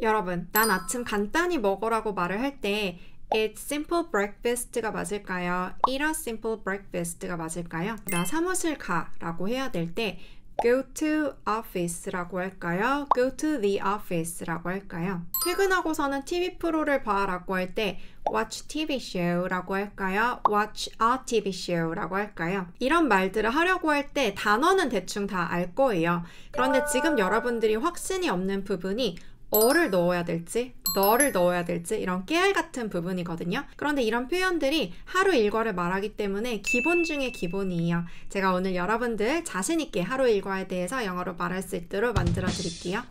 여러분, 난 아침 간단히 먹어라고 말을 할 때 It's simple breakfast가 맞을까요? Eat a simple breakfast가 맞을까요? 나 사무실 가 라고 해야 될 때 go to office라고 할까요? go to the office라고 할까요? 퇴근하고서는 TV 프로를 봐라고 할 때 watch TV show라고 할까요? watch a TV show라고 할까요? 이런 말들을 하려고 할 때 단어는 대충 다 알 거예요. 그런데 지금 여러분들이 확신이 없는 부분이 어를 넣어야 될지 너를 넣어야 될지 이런 깨알 같은 부분이거든요. 그런데 이런 표현들이 하루 일과를 말하기 때문에 기본 중의 기본이에요. 제가 오늘 여러분들 자신 있게 하루 일과에 대해서 영어로 말할 수 있도록 만들어 드릴게요.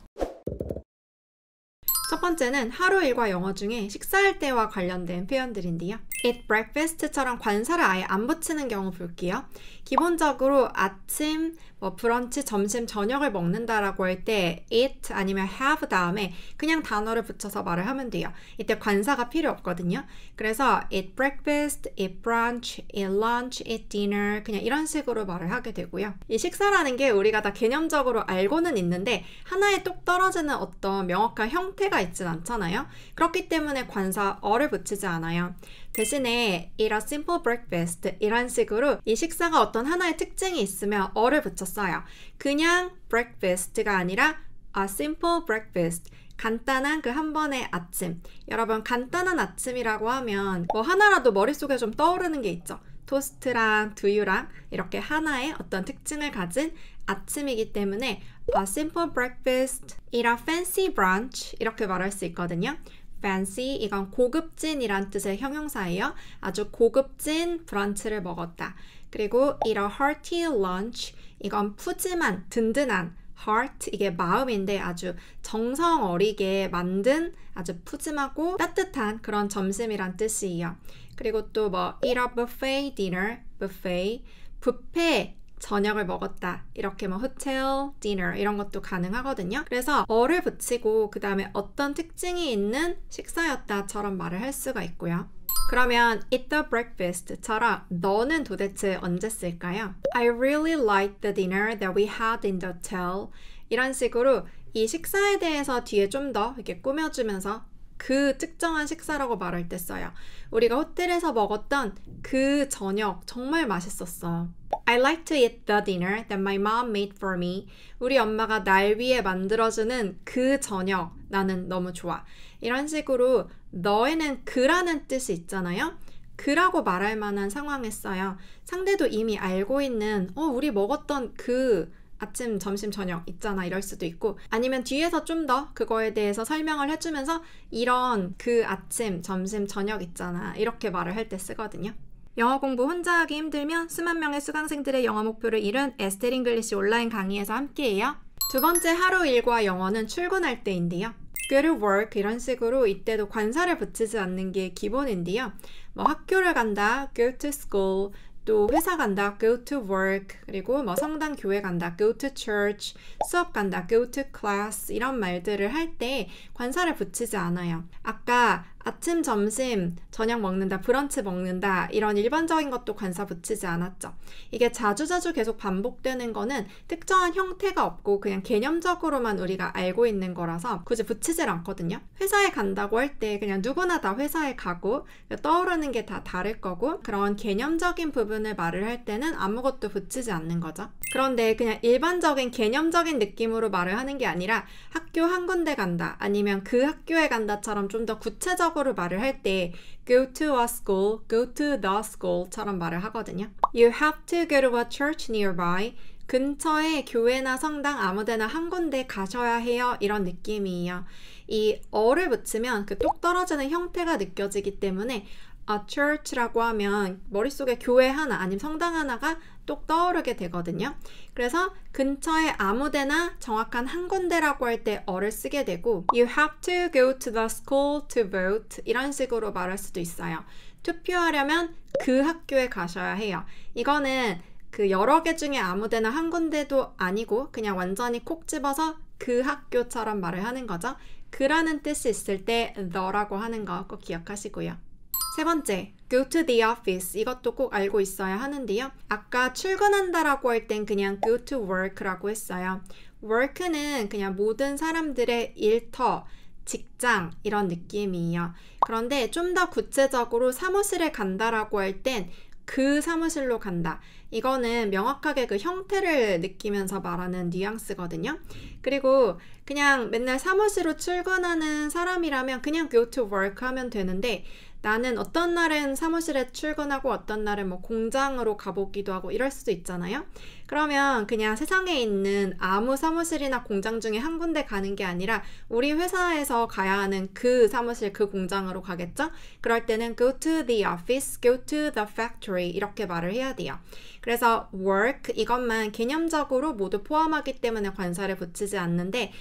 첫 번째는 하루 일과 영어 중에 식사할 때와 관련된 표현들인데요. eat breakfast처럼 관사를 아예 안 붙이는 경우 볼게요. 기본적으로 아침, 뭐 브런치, 점심, 저녁을 먹는다라고 할때 i t 아니면 have 다음에 그냥 단어를 붙여서 말을 하면 돼요. 이때 관사가 필요 없거든요. 그래서 eat breakfast, eat brunch, eat lunch, eat dinner 그냥 이런 식으로 말을 하게 되고요. 이 식사라는 게 우리가 다 개념적으로 알고는 있는데 하나에 똑 떨어지는 어떤 명확한 형태가 있진 않잖아요. 그렇기 때문에 관사 어를 붙이지 않아요. 대신에 이런 simple breakfast 이런 식으로 이 식사가 어떤 하나의 특징이 있으면 어를 붙였어요. 그냥 breakfast가 아니라 a simple breakfast 간단한 그 한 번의 아침. 여러분 간단한 아침이라고 하면 뭐 하나라도 머릿속에 좀 떠오르는 게 있죠. 토스트랑 두유랑 이렇게 하나의 어떤 특징을 가진 아침이기 때문에 a simple breakfast 이라 fancy brunch 이렇게 말할 수 있거든요. fancy 이건 고급진이란 뜻의 형용사예요. 아주 고급진 브런치를 먹었다. 그리고 eat a hearty lunch 이건 푸짐한 든든한 heart 이게 마음인데 아주 정성 어리게 만든 아주 푸짐하고 따뜻한 그런 점심이란 뜻이에요. 그리고 또 뭐 eat a buffet dinner buffet 부페 저녁을 먹었다 이렇게 뭐 hotel dinner 이런 것도 가능하거든요 그래서 어를 붙이고 그 다음에 어떤 특징이 있는 식사였다처럼 말을 할 수가 있고요 그러면 eat the breakfast처럼 너는 도대체 언제 쓸까요? I really liked the dinner that we had in the hotel 이런 식으로 이 식사에 대해서 뒤에 좀 더 이렇게 꾸며주면서 그 특정한 식사라고 말할 때 써요. 우리가 호텔에서 먹었던 그 저녁 정말 맛있었어. I like to eat the dinner that my mom made for me. 우리 엄마가 날 위해 만들어주는 그 저녁 나는 너무 좋아. 이런 식으로 너에는 그라는 뜻이 있잖아요. 그라고 말할 만한 상황에 써요. 상대도 이미 알고 있는 어 우리 먹었던 그 아침, 점심, 저녁 있잖아 이럴 수도 있고 아니면 뒤에서 좀 더 그거에 대해서 설명을 해주면서 이런 그 아침, 점심, 저녁 있잖아 이렇게 말을 할 때 쓰거든요. 영어 공부 혼자 하기 힘들면 수만 명의 수강생들의 영어 목표를 이룬 에스테 링글리시 온라인 강의에서 함께해요. 두 번째 하루 일과 영어는 출근할 때인데요. go to work 이런 식으로 이때도 관사를 붙이지 않는 게 기본인데요. 뭐 학교를 간다, go to school, 또 회사 간다 go to work 그리고 뭐 성당 교회 간다 go to church 수업 간다 go to class 이런 말들을 할 때 관사를 붙이지 않아요. 아까 아침, 점심, 저녁 먹는다, 브런치 먹는다, 이런 일반적인 것도 관사 붙이지 않았죠. 이게 자주자주 계속 반복되는 거는 특정한 형태가 없고 그냥 개념적으로만 우리가 알고 있는 거라서 굳이 붙이질 않거든요. 회사에 간다고 할 때 그냥 누구나 다 회사에 가고 떠오르는 게 다 다를 거고 그런 개념적인 부분을 말을 할 때는 아무것도 붙이지 않는 거죠. 그런데 그냥 일반적인 개념적인 느낌으로 말을 하는 게 아니라 학교 한 군데 간다, 아니면 그 학교에 간다처럼 좀 더 구체적으로 한국어로 말을 할 때 go to a school, go to the school처럼 말을 하거든요. You have to go to a church nearby. 근처에 교회나 성당 아무데나 한 군데 가셔야 해요. 이런 느낌이에요. 이 어를 붙이면 그 똑 떨어지는 형태가 느껴지기 때문에 a 아, church라고 하면 머릿속에 교회 하나 아니면 성당 하나가 똑 떠오르게 되거든요. 그래서 근처에 아무데나 정확한 한 군데라고 할 때 어를 쓰게 되고 you have to go to the school to vote 이런 식으로 말할 수도 있어요. 투표하려면 그 학교에 가셔야 해요. 이거는 그 여러 개 중에 아무데나 한 군데도 아니고 그냥 완전히 콕 집어서 그 학교처럼 말을 하는 거죠. 그라는 뜻이 있을 때너라고 하는 거 꼭 기억하시고요. 세 번째, go to the office. 이것도 꼭 알고 있어야 하는데요. 아까 출근한다라고 할 땐 그냥 go to work라고 했어요. work는 그냥 모든 사람들의 일터, 직장 이런 느낌이에요. 그런데 좀 더 구체적으로 사무실에 간다라고 할 땐 그 사무실로 간다. 이거는 명확하게 그 형태를 느끼면서 말하는 뉘앙스거든요. 그리고 그냥 맨날 사무실로 출근하는 사람이라면 그냥 go to work 하면 되는데 나는 어떤 날은 사무실에 출근하고 어떤 날은 뭐 공장으로 가보기도 하고 이럴 수도 있잖아요. 그러면 그냥 세상에 있는 아무 사무실이나 공장 중에 한 군데 가는 게 아니라 우리 회사에서 가야 하는 그 사무실, 그 공장으로 가겠죠? 그럴 때는 go to the office, go to the factory 이렇게 말을 해야 돼요. 그래서 work 이것만 개념적으로 모두 포함하기 때문에 관사를 붙이지 않는데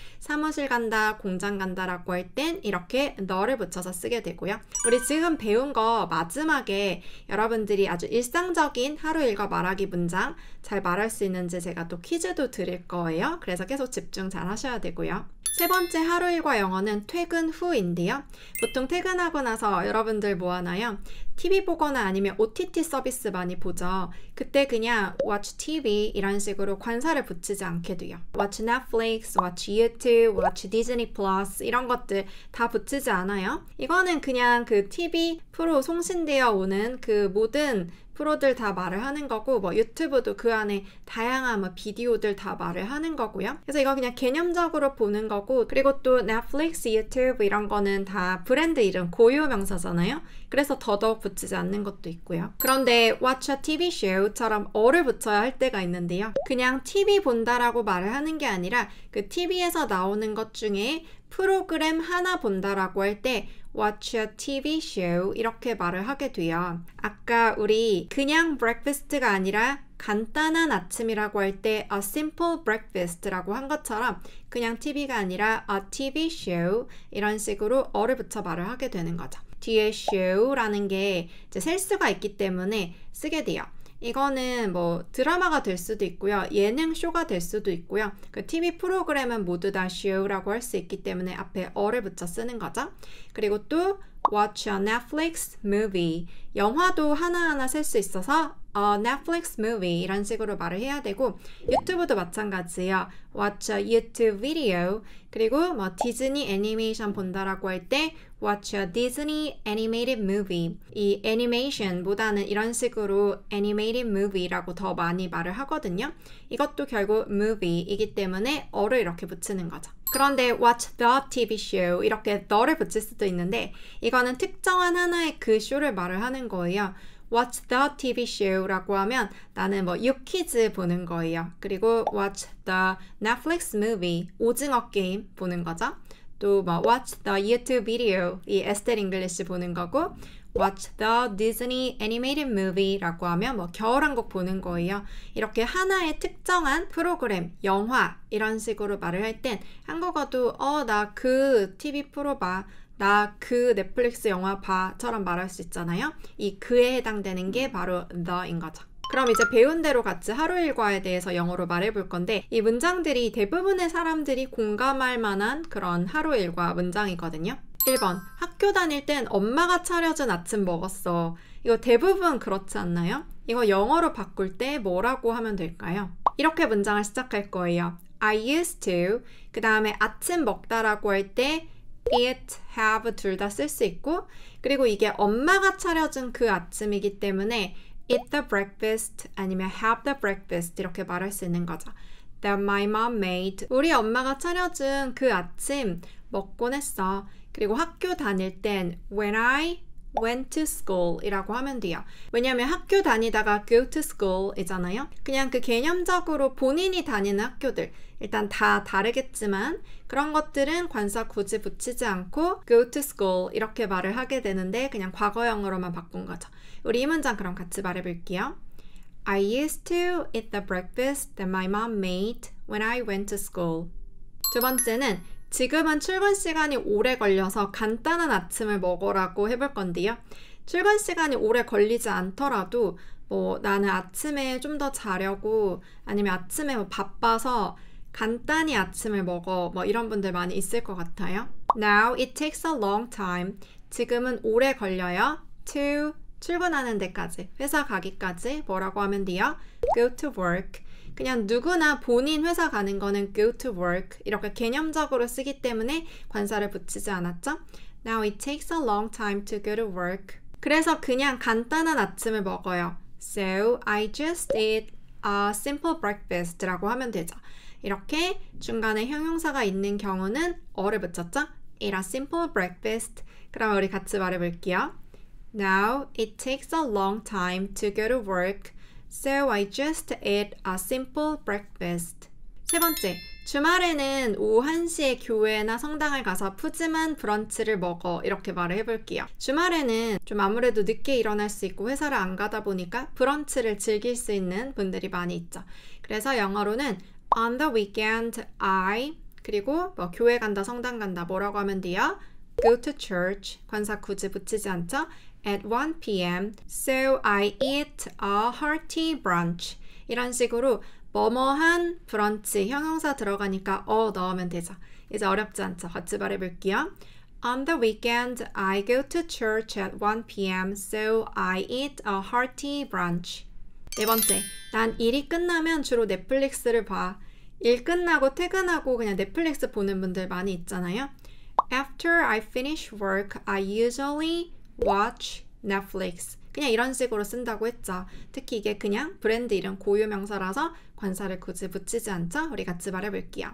사무실 간다, 공장 간다라고 할 땐 이렇게 너를 붙여서 쓰게 되고요. 우리 지금 배운 거 마지막에 여러분들이 아주 일상적인 하루 읽어 말하기 문장 잘 말할 수 있는지 제가 또 퀴즈도 드릴 거예요. 그래서 계속 집중 잘 하셔야 되고요. 세 번째 하루 일과 영어는 퇴근 후인데요. 보통 퇴근하고 나서 여러분들 뭐 하나요? TV 보거나 아니면 OTT 서비스 많이 보죠. 그때 그냥 watch TV 이런 식으로 관사를 붙이지 않게 돼요. watch Netflix, watch YouTube, watch Disney Plus 이런 것들 다 붙이지 않아요. 이거는 그냥 그 TV 프로 송신되어 오는 그 모든 프로들 다 말을 하는 거고 뭐 유튜브도 그 안에 다양한 뭐 비디오들 다 말을 하는 거고요. 그래서 이거 그냥 개념적으로 보는 거고 그리고 또 넷플릭스, 유튜브 이런 거는 다 브랜드 이름 고유 명사잖아요. 그래서 더더욱 붙이지 않는 것도 있고요. 그런데 watch a TV show처럼 어를 붙여야 할 때가 있는데요. 그냥 TV 본다라고 말을 하는 게 아니라 그 TV에서 나오는 것 중에 프로그램 하나 본다라고 할 때 watch a TV show 이렇게 말을 하게 돼요. 아까 우리 그냥 breakfast가 아니라 간단한 아침이라고 할 때 a simple breakfast라고 한 것처럼 그냥 TV가 아니라 a TV show 이런 식으로 어를 붙여 말을 하게 되는 거죠. 뒤에 show라는 게 이제 셀 수가 있기 때문에 쓰게 돼요. 이거는 뭐 드라마가 될 수도 있고요. 예능 쇼가 될 수도 있고요. 그 TV 프로그램은 모두 다 s h 라고할 수 있기 때문에 앞에 어를 붙여 쓰는 거죠. 그리고 또 watch a Netflix movie 영화도 하나하나 셀 수 있어서 어, Netflix movie 이런 식으로 말을 해야 되고 유튜브도 마찬가지예요. Watch a YouTube video 그리고 뭐 디즈니 애니메이션 본다라고 할 때 Watch a Disney animated movie 이 애니메이션보다는 이런 식으로 animated movie라고 더 많이 말을 하거든요. 이것도 결국 movie이기 때문에 어를 이렇게 붙이는 거죠. 그런데 watch the TV show 이렇게 the를 붙일 수도 있는데 이거는 특정한 하나의 그 쇼를 말을 하는 거예요. watch the TV show라고 하면 나는 뭐유키즈 보는 거예요. 그리고 watch the Netflix movie 오징어 게임 보는 거죠. 또 뭐 watch the YouTube video 이 에스텔 잉글리시 보는 거고 watch the Disney animated movie라고 하면 뭐 겨울왕국 보는 거예요. 이렇게 하나의 특정한 프로그램, 영화 이런 식으로 말을 할 땐 한국어도 어 나 그 TV 프로 봐. 나그 넷플릭스 영화 봐처럼 말할 수 있잖아요. 이 그에 해당되는 게 바로 the인 거죠. 그럼 이제 배운 대로 같이 하루 일과에 대해서 영어로 말해볼 건데 이 문장들이 대부분의 사람들이 공감할 만한 그런 하루 일과 문장이거든요. 1번 학교 다닐 땐 엄마가 차려준 아침 먹었어. 이거 대부분 그렇지 않나요? 이거 영어로 바꿀 때 뭐라고 하면 될까요? 이렇게 문장을 시작할 거예요. I used to 그 다음에 아침 먹다라고 할때 it, have 둘 다 쓸 수 있고 그리고 이게 엄마가 차려준 그 아침이기 때문에 eat the breakfast 아니면 have the breakfast 이렇게 말할 수 있는 거죠. That my mom made. 우리 엄마가 차려준 그 아침 먹곤 했어. 그리고 학교 다닐 땐 when I went to school 이라고 하면 돼요. 왜냐하면 학교 다니다가 go to school 이잖아요. 그냥 그 개념적으로 본인이 다니는 학교들 일단 다 다르겠지만 그런 것들은 관사 굳이 붙이지 않고 go to school 이렇게 말을 하게 되는데 그냥 과거형으로만 바꾼 거죠. 우리 이 문장 그럼 같이 말해볼게요. I used to eat the breakfast that my mom made when I went to school. 두 번째는 지금은 출근 시간이 오래 걸려서 간단한 아침을 먹으라고 해볼 건데요. 출근 시간이 오래 걸리지 않더라도 뭐 나는 아침에 좀 더 자려고 아니면 아침에 뭐 바빠서 간단히 아침을 먹어 뭐 이런 분들 많이 있을 것 같아요. Now it takes a long time. 지금은 오래 걸려요. To 출근하는 데까지 회사 가기까지 뭐라고 하면 돼요? Go to work. 그냥 누구나 본인 회사 가는 거는 go to work 이렇게 개념적으로 쓰기 때문에 관사를 붙이지 않았죠? Now it takes a long time to go to work. 그래서 그냥 간단한 아침을 먹어요. So I just ate a simple breakfast라고 하면 되죠. 이렇게 중간에 형용사가 있는 경우는 어를 붙였죠? Ate a simple breakfast. 그럼 우리 같이 말해볼게요. Now it takes a long time to go to work. So I just ate a simple breakfast. 세 번째, 주말에는 오후 1시에 교회나 성당을 가서 푸짐한 브런치를 먹어 이렇게 말을 해볼게요. 주말에는 좀 아무래도 늦게 일어날 수 있고 회사를 안 가다 보니까 브런치를 즐길 수 있는 분들이 많이 있죠. 그래서 영어로는 On the weekend I 그리고 뭐 교회 간다 성당 간다 뭐라고 하면 돼요? Go to church 관사 굳이 붙이지 않죠? at 1 p.m. So I eat a hearty brunch. 이런 식으로 뭐뭐한 브런치 형용사 들어가니까 어 넣으면 되죠. 이제 어렵지 않죠. 같이 말해볼게요. On the weekend, I go to church at 1 p.m. So I eat a hearty brunch. 네 번째, 난 일이 끝나면 주로 넷플릭스를 봐. 일 끝나고 퇴근하고 그냥 넷플릭스 보는 분들 많이 있잖아요. After I finish work, I usually watch Netflix 그냥 이런 식으로 쓴다고 했죠. 특히 이게 그냥 브랜드 이름 고유 명사라서 관사를 굳이 붙이지 않죠. 우리 같이 말해볼게요.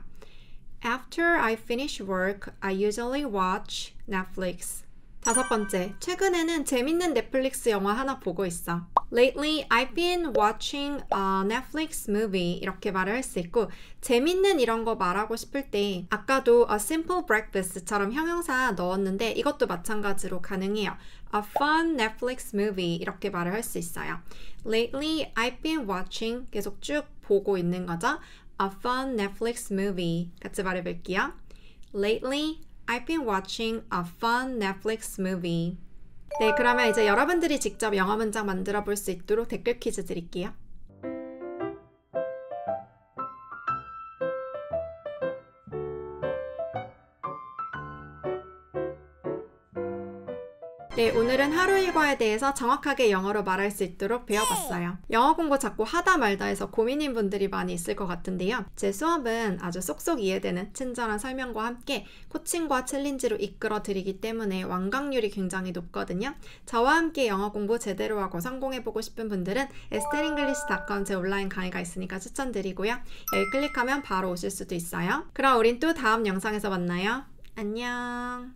After I finish work, I usually watch Netflix. 다섯 번째, 최근에는 재밌는 넷플릭스 영화 하나 보고 있어. Lately, I've been watching a Netflix movie 이렇게 말을 할 수 있고 재밌는 이런 거 말하고 싶을 때 아까도 a simple breakfast처럼 형용사 넣었는데 이것도 마찬가지로 가능해요. a fun Netflix movie 이렇게 말을 할 수 있어요. Lately, I've been watching 계속 쭉 보고 있는 거죠. a fun Netflix movie 같이 말해볼게요. Lately, I've been watching a fun Netflix movie. 네, 그러면 이제 여러분들이 직접 영어 문장 만들어 볼 수 있도록 댓글 퀴즈 드릴게요. 네, 오늘은 하루 일과에 대해서 정확하게 영어로 말할 수 있도록 배워봤어요. 영어 공부 자꾸 하다 말다 해서 고민인 분들이 많이 있을 것 같은데요. 제 수업은 아주 쏙쏙 이해되는 친절한 설명과 함께 코칭과 챌린지로 이끌어 드리기 때문에 완강률이 굉장히 높거든요. 저와 함께 영어 공부 제대로 하고 성공해보고 싶은 분들은 에스테링글리시닷컴 제 온라인 강의가 있으니까 추천드리고요. 여기 클릭하면 바로 오실 수도 있어요. 그럼 우린 또 다음 영상에서 만나요. 안녕!